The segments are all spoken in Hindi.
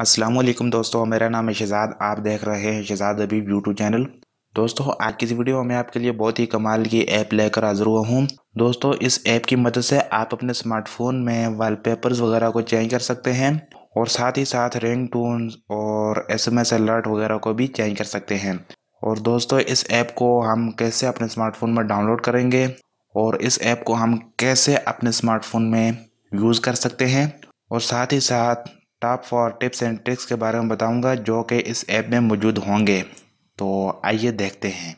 असलम दोस्तों मेरा नाम है शहजाद आप देख रहे हैं शहजाद अबीब यूट्यूब चैनल दोस्तों आज की इस वीडियो में आपके लिए बहुत ही कमाल की ऐप लेकर हाजिर हुआ हूँ दोस्तों इस ऐप की मदद से आप अपने स्मार्टफोन में वॉलपेपर्स वगैरह को चेंज कर सकते हैं और साथ ही साथ रिंग और एस एम एस अलर्ट वगैरह को भी चेंज कर सकते हैं और दोस्तों इस ऐप को हम कैसे अपने स्मार्टफोन में डाउनलोड करेंगे और इस ऐप को हम कैसे अपने स्मार्टफोन में यूज़ कर सकते हैं और साथ ही साथ top four tips and tricks के बारे में बताऊंगा जो कि इस ऐप में मौजूद होंगे तो आइए देखते हैं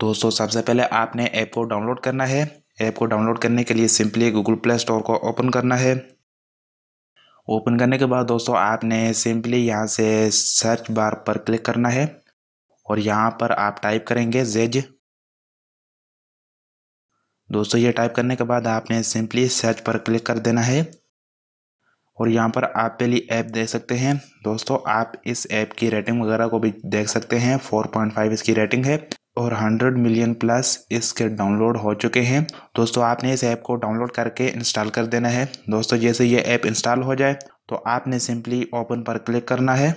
दोस्तों सबसे पहले आपने ऐप को डाउनलोड करना है ऐप को डाउनलोड करने के लिए सिंपली गूगल प्ले स्टोर को ओपन करना है ओपन करने के बाद दोस्तों आपने सिंपली यहाँ से सर्च बार पर क्लिक करना है और यहाँ पर आप टाइप करेंगे जेज दोस्तों ये टाइप करने के बाद आपने सिंपली सर्च पर क्लिक कर देना है और यहाँ पर आप पहली ऐप देख सकते हैं दोस्तों आप इस ऐप की रेटिंग वगैरह को भी देख सकते हैं 4.5 इसकी रेटिंग है और 100 मिलियन प्लस इसके डाउनलोड हो चुके हैं दोस्तों आपने इस ऐप को डाउनलोड करके इंस्टॉल कर देना है दोस्तों जैसे ये ऐप इंस्टॉल हो जाए तो आपने सिंपली ओपन पर क्लिक करना है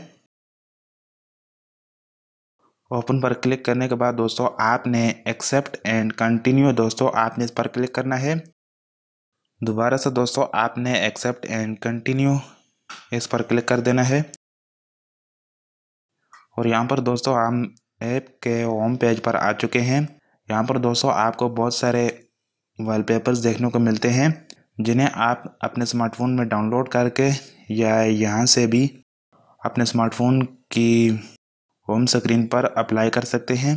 ओपन पर क्लिक करने के बाद दोस्तों आपने एक्सेप्ट एंड कंटिन्यू दोस्तों आपने इस पर क्लिक करना है दोबारा से दोस्तों आपने एक्सेप्ट एंड कंटिन्यू इस पर क्लिक कर देना है और यहाँ पर दोस्तों हम ऐप के होम पेज पर आ चुके हैं यहाँ पर दोस्तों आपको बहुत सारे वॉलपेपर्स देखने को मिलते हैं जिन्हें आप अपने स्मार्टफोन में डाउनलोड करके या यहाँ से भी अपने स्मार्टफोन की होम स्क्रीन पर अप्लाई कर सकते हैं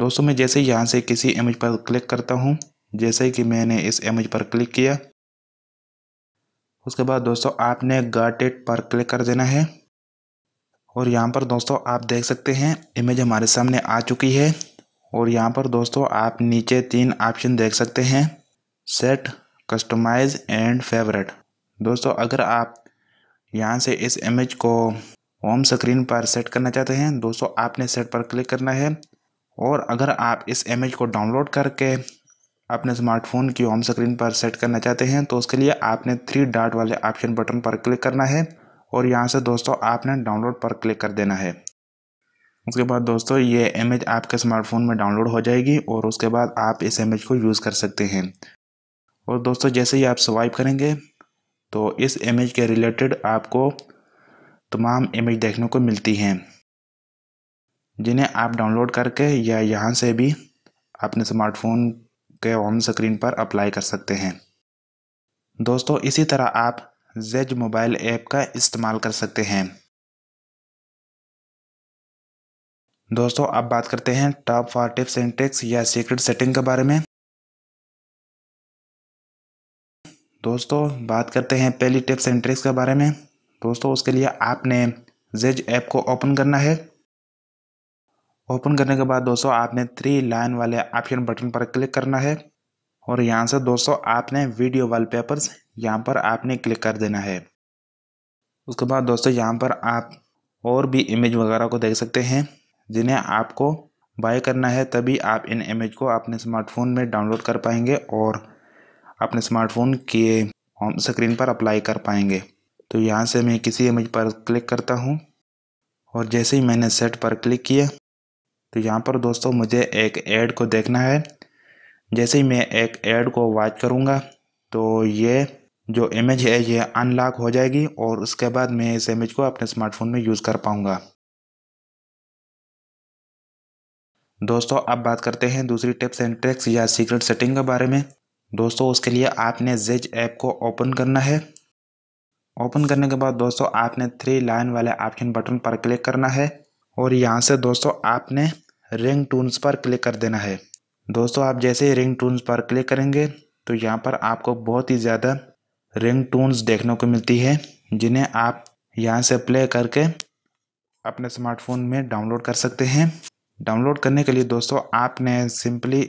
दोस्तों मैं जैसे यहाँ से किसी इमेज पर क्लिक करता हूँ जैसे कि मैंने इस इमेज पर क्लिक किया उसके बाद दोस्तों आपने गट इट पर क्लिक कर देना है और यहाँ पर दोस्तों आप देख सकते हैं इमेज हमारे सामने आ चुकी है और यहाँ पर दोस्तों आप नीचे तीन ऑप्शन देख सकते हैं सेट कस्टमाइज एंड फेवरेट दोस्तों अगर आप यहाँ से इस इमेज को होम स्क्रीन पर सेट करना चाहते हैं दोस्तों आपने सेट पर क्लिक करना है और अगर आप इस इमेज को डाउनलोड करके अपने स्मार्टफोन की होम स्क्रीन पर सेट करना चाहते हैं तो उसके लिए आपने थ्री डाट वाले ऑप्शन बटन पर क्लिक करना है और यहाँ से दोस्तों आपने डाउनलोड पर क्लिक कर देना है उसके बाद दोस्तों ये इमेज आपके स्मार्टफोन में डाउनलोड हो जाएगी और उसके बाद आप इस इमेज को यूज़ कर सकते हैं और दोस्तों जैसे ही आप स्वाइप करेंगे तो इस इमेज के रिलेटेड आपको तमाम इमेज देखने को मिलती हैं जिन्हें आप डाउनलोड करके या यहाँ से भी अपने स्मार्टफोन के होम स्क्रीन पर अप्लाई कर सकते हैं दोस्तों इसी तरह आप जेज मोबाइल ऐप का इस्तेमाल कर सकते हैं दोस्तों अब बात करते हैं top four tips and tricks या सीक्रेट सेटिंग के बारे में दोस्तों बात करते हैं पहली टिप्स एंड ट्रिक्स के बारे में दोस्तों उसके लिए आपने जेज ऐप को ओपन करना है ओपन करने के बाद दोस्तों आपने थ्री लाइन वाले ऑप्शन बटन पर क्लिक करना है और यहाँ से दोस्तों आपने वीडियो वॉलपेपर्स यहाँ पर आपने क्लिक कर देना है उसके बाद दोस्तों यहाँ पर आप और भी इमेज वगैरह को देख सकते हैं जिन्हें आपको बाय करना है तभी आप इन इमेज को अपने स्मार्टफोन में डाउनलोड कर पाएंगे और अपने स्मार्टफोन के होम स्क्रीन पर अप्लाई कर पाएंगे तो यहाँ से मैं किसी इमेज पर क्लिक करता हूँ और जैसे ही मैंने सेट पर क्लिक किया तो यहाँ पर दोस्तों मुझे एक ऐड को देखना है जैसे ही मैं एक ऐड को वॉच करूँगा तो ये जो इमेज है ये अनलॉक हो जाएगी और उसके बाद मैं इस इमेज को अपने स्मार्टफोन में यूज़ कर पाऊँगा दोस्तों अब बात करते हैं दूसरी टिप्स एंड ट्रिक्स या सीक्रेट सेटिंग के बारे में दोस्तों उसके लिए आपने जेज ऐप को ओपन करना है ओपन करने के बाद दोस्तों आपने थ्री लाइन वाले ऑप्शन बटन पर क्लिक करना है और यहाँ से दोस्तों आपने रिंग टून्स पर क्लिक कर देना है दोस्तों आप जैसे ही रिंग टून्स पर क्लिक करेंगे तो यहाँ पर आपको बहुत ही ज़्यादा रिंग टून्स देखने को मिलती है जिन्हें आप यहाँ से प्ले करके अपने स्मार्टफोन में डाउनलोड कर सकते हैं डाउनलोड करने के लिए दोस्तों आपने सिंपली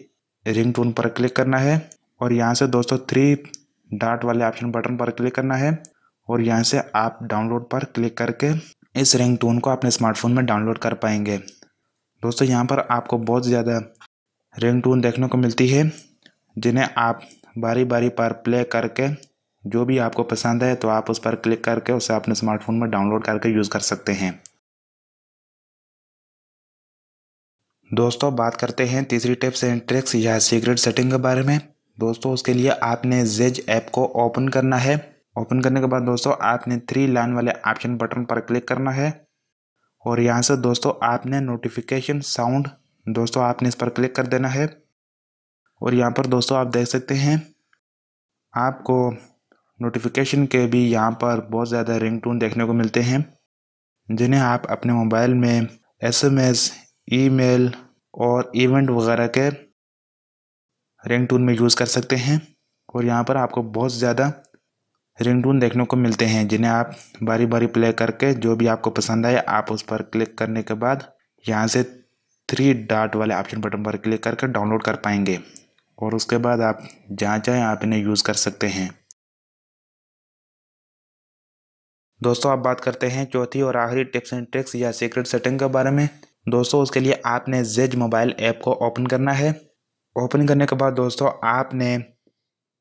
रिंग टून पर क्लिक करना है और यहाँ से दोस्तों थ्री डाट वाले ऑप्शन बटन पर क्लिक करना है और यहाँ से आप डाउनलोड पर क्लिक करके इस रिंग टोन को अपने स्मार्टफोन में डाउनलोड कर पाएंगे दोस्तों यहाँ पर आपको बहुत ज़्यादा रिंग टोन देखने को मिलती है जिन्हें आप बारी बारी पर प्ले करके जो भी आपको पसंद है तो आप उस पर क्लिक करके उसे अपने स्मार्टफोन में डाउनलोड करके यूज़ कर सकते हैं दोस्तों बात करते हैं तीसरी टिप्स एंड ट्रिक्स या सीक्रेट सेटिंग के बारे में दोस्तों उसके लिए आपने जेज ऐप को ओपन करना है ओपन करने के बाद दोस्तों आपने थ्री लाइन वाले ऑप्शन बटन पर क्लिक करना है और यहाँ से दोस्तों आपने नोटिफिकेशन साउंड दोस्तों आपने इस पर क्लिक कर देना है और यहाँ पर दोस्तों आप देख सकते हैं आपको नोटिफिकेशन के भी यहाँ पर बहुत ज़्यादा रिंग टून देखने को मिलते हैं जिन्हें आप अपने मोबाइल में S M S email और इवेंट वगैरह के रिंग टून में यूज़ कर सकते हैं और यहाँ पर आपको बहुत ज़्यादा रिंगटोन देखने को मिलते हैं जिन्हें आप बारी बारी प्ले करके जो भी आपको पसंद आए आप उस पर क्लिक करने के बाद यहाँ से थ्री डॉट वाले ऑप्शन बटन पर क्लिक करके डाउनलोड कर पाएंगे और उसके बाद आप जहाँ चाहें आप इन्हें यूज़ कर सकते हैं दोस्तों आप बात करते हैं चौथी और आखिरी टिप्स एंड ट्रिक्स या सीक्रेट सेटिंग के बारे में दोस्तों उसके लिए आपने जेज मोबाइल ऐप को ओपन करना है ओपन करने के बाद दोस्तों आपने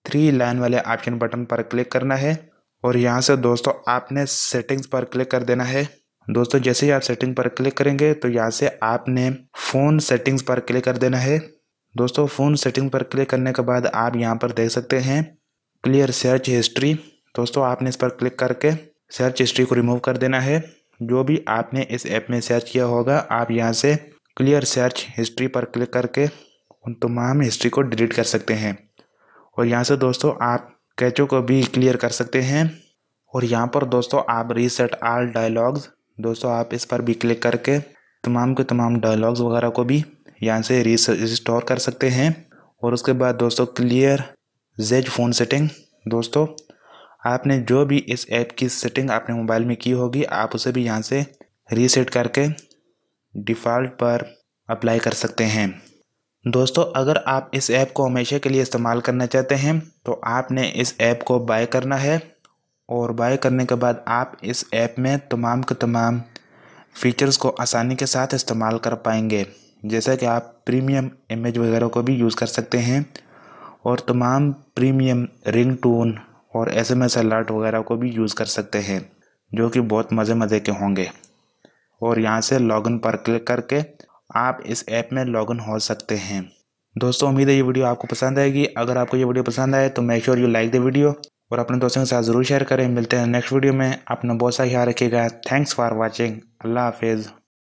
थ्री लाइन वाले ऑप्शन बटन पर क्लिक करना है और यहाँ से दोस्तों आपने सेटिंग्स पर क्लिक कर देना है दोस्तों जैसे ही आप सेटिंग पर क्लिक करेंगे तो यहाँ से आपने फ़ोन सेटिंग्स पर क्लिक कर देना है दोस्तों फ़ोन सेटिंग पर क्लिक करने के बाद आप यहाँ पर देख सकते हैं क्लियर सर्च हिस्ट्री दोस्तों आपने इस पर क्लिक करके सर्च हिस्ट्री को रिमूव कर देना है जो भी आपने इस ऐप में सर्च किया होगा आप यहाँ से क्लियर सर्च हिस्ट्री पर क्लिक करके उन तमाम हिस्ट्री को डिलीट कर सकते हैं और यहाँ से दोस्तों आप कैचों को भी क्लियर कर सकते हैं और यहाँ पर दोस्तों आप रीसेट आल डायलॉग्स दोस्तों आप इस पर भी क्लिक करके तमाम के तमाम डायलॉग्स वगैरह को भी यहाँ से रिस्टोर कर सकते हैं और उसके बाद दोस्तों क्लियर जेज फ़ोन सेटिंग दोस्तों आपने जो भी इस ऐप की सेटिंग आपने मोबाइल में की होगी आप उसे भी यहाँ से रीसेट करके डिफ़ॉल्ट पर अप्लाई कर सकते हैं दोस्तों अगर आप इस ऐप को हमेशा के लिए इस्तेमाल करना चाहते हैं तो आपने इस ऐप को बाय करना है और बाय करने के बाद आप इस ऐप में तमाम के तमाम फीचर्स को आसानी के साथ इस्तेमाल कर पाएंगे जैसा कि आप प्रीमियम इमेज वगैरह को भी यूज़ कर सकते हैं और तमाम प्रीमियम रिंग टोन और एस एम एस अलर्ट वगैरह को भी यूज़ कर सकते हैं जो कि बहुत मज़े मज़े के होंगे और यहाँ से लॉगिन पर क्लिक करके आप इस ऐप में लॉगिन हो सकते हैं दोस्तों उम्मीद है ये वीडियो आपको पसंद आएगी अगर आपको ये वीडियो पसंद आए तो make sure you like the video और अपने दोस्तों के साथ ज़रूर शेयर करें मिलते हैं नेक्स्ट वीडियो में अपना बहुत सा ख्याल रखिएगा थैंक्स फॉर वॉचिंग अल्लाह हाफिज़